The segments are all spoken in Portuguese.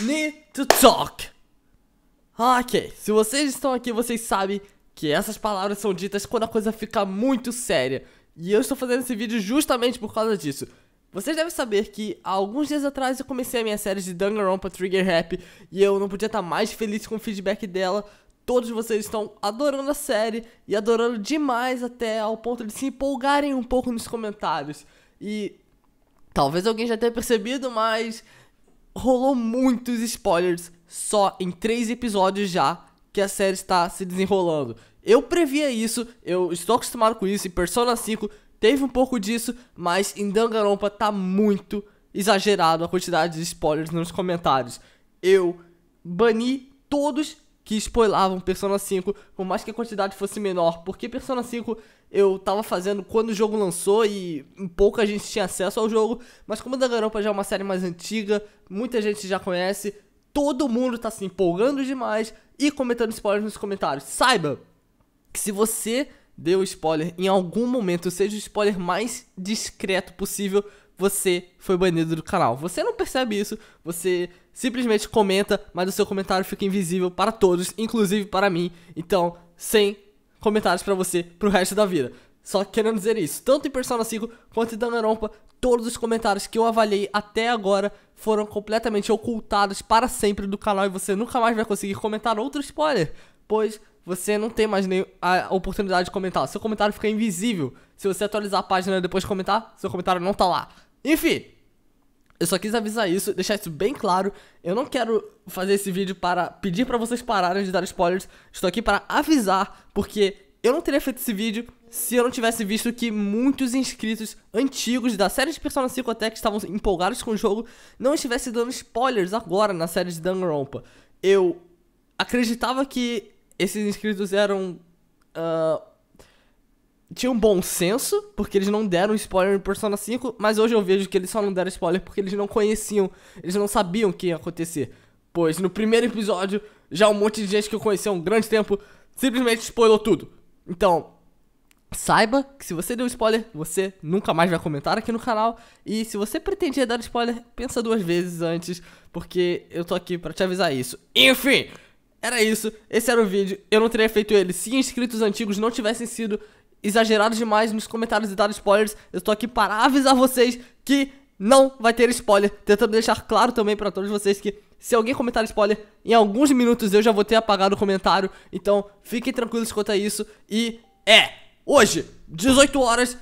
Need to talk. Ah, ok, se vocês estão aqui, vocês sabem que essas palavras são ditas quando a coisa fica muito séria. E eu estou fazendo esse vídeo justamente por causa disso. Vocês devem saber que há alguns dias atrás eu comecei a minha série de Danganronpa Trigger Rap e eu não podia estar mais feliz com o feedback dela. Todos vocês estão adorando a série e adorando demais até ao ponto de se empolgarem um pouco nos comentários. E talvez alguém já tenha percebido, mas rolou muitos spoilers só em três episódios já que a série está se desenrolando. Eu previa isso, eu estou acostumado com isso, em Persona 5 teve um pouco disso, mas em Danganronpa tá muito exagerado a quantidade de spoilers nos comentários. Eu bani todos que spoilavam Persona 5, por mais que a quantidade fosse menor, porque Persona 5 eu tava fazendo quando o jogo lançou e pouca gente tinha acesso ao jogo, mas como da Garopa já é uma série mais antiga, muita gente já conhece, todo mundo tá se empolgando demais e comentando spoilers nos comentários. Saiba que se você deu spoiler em algum momento, seja o spoiler mais discreto possível, você foi banido do canal. Você não percebe isso, você simplesmente comenta, mas o seu comentário fica invisível para todos, inclusive para mim. Então, sem comentários para você pro resto da vida. Só querendo dizer isso, tanto em Persona 5 quanto em Danganronpa, todos os comentários que eu avaliei até agora foram completamente ocultados para sempre do canal e você nunca mais vai conseguir comentar outro spoiler, pois você não tem mais nem a oportunidade de comentar. Seu comentário fica invisível. Se você atualizar a página e depois comentar, seu comentário não tá lá. Enfim, eu só quis avisar isso, deixar isso bem claro. Eu não quero fazer esse vídeo para pedir para vocês pararem de dar spoilers. Estou aqui para avisar, porque eu não teria feito esse vídeo se eu não tivesse visto que muitos inscritos antigos da série de Persona 5 até que estavam empolgados com o jogo não estivessem dando spoilers agora na série de Danganronpa. Eu acreditava que esses inscritos eram uh, tinha um bom senso, porque eles não deram spoiler em Persona 5, mas hoje eu vejo que eles só não deram spoiler porque eles não conheciam, eles não sabiam o que ia acontecer. Pois no primeiro episódio, já um monte de gente que eu conheci há um grande tempo simplesmente spoilou tudo. Então, saiba que se você deu spoiler, você nunca mais vai comentar aqui no canal. E se você pretendia dar spoiler, pensa duas vezes antes, porque eu tô aqui para te avisar isso. Enfim! Era isso, esse era o vídeo. Eu não teria feito ele se inscritos antigos não tivessem sido exagerado demais nos comentários e dado spoilers. Eu tô aqui para avisar vocês que não vai ter spoiler. Tentando deixar claro também para todos vocês que se alguém comentar spoiler, em alguns minutos eu já vou ter apagado o comentário. Então fiquem tranquilos quanto a isso. E é! Hoje, 18 horas,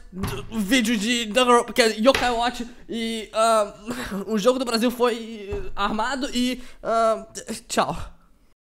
vídeo de que é Yokai Watch e uh, o jogo do Brasil foi ah, armado e uh, tchau.